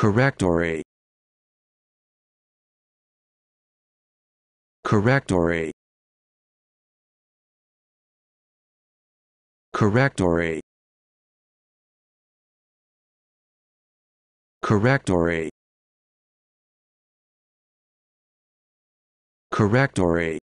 Correctory Correctory Correctory Correctory Correctory